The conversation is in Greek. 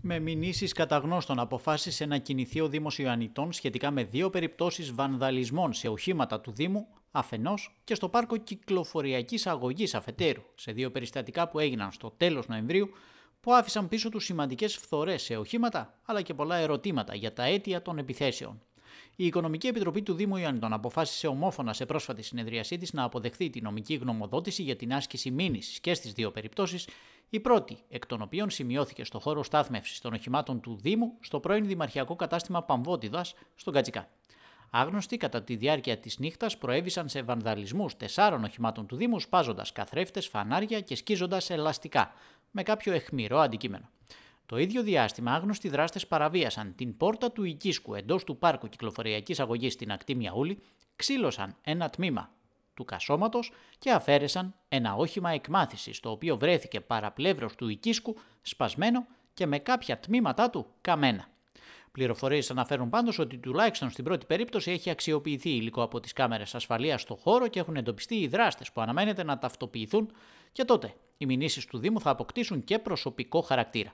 Με μηνύσεις κατά γνώστων, αποφάσισε να κινηθεί ο Δήμος Ιωαννητών σχετικά με δύο περιπτώσεις βανδαλισμών σε οχήματα του Δήμου αφενός και στο πάρκο κυκλοφοριακής αγωγής αφετέρου, σε δύο περιστατικά που έγιναν στο τέλος Νοεμβρίου, που άφησαν πίσω τους σημαντικές φθορές σε οχήματα αλλά και πολλά ερωτήματα για τα αίτια των επιθέσεων. Η Οικονομική Επιτροπή του Δήμου Ιωαννιτών αποφάσισε ομόφωνα σε πρόσφατη συνεδρίασή της να αποδεχθεί τη νομική γνωμοδότηση για την άσκηση μήνυσης και στις δύο περιπτώσεις, η πρώτη εκ των οποίων σημειώθηκε στο χώρο στάθμευσης των οχημάτων του Δήμου στο πρώην Δημαρχιακό Κατάστημα Παμβότιδα στον Κατσικά. Άγνωστοι κατά τη διάρκεια της νύχτας προέβησαν σε βανδαλισμούς τεσσάρων οχημάτων του Δήμου, σπάζοντας καθρέφτες, φανάρια και σκίζοντας ελαστικά, με κάποιο αιχμηρό αντικείμενο. Το ίδιο διάστημα, άγνωστοι δράστες παραβίασαν την πόρτα του οικίσκου εντός του πάρκου κυκλοφοριακής αγωγής στην ακτή Μιαούλη, ξύλωσαν ένα τμήμα του κασώματος και αφαίρεσαν ένα όχημα εκμάθησης, το οποίο βρέθηκε παραπλευρό του οικίσκου σπασμένο και με κάποια τμήματά του καμένα. Πληροφορίες αναφέρουν πάντως ότι τουλάχιστον στην πρώτη περίπτωση έχει αξιοποιηθεί υλικό από τις κάμερες ασφαλείας στο χώρο και έχουν εντοπιστεί οι δράστες που αναμένεται να ταυτοποιηθούν και τότε οι μηνύσεις του Δήμου θα αποκτήσουν και προσωπικό χαρακτήρα.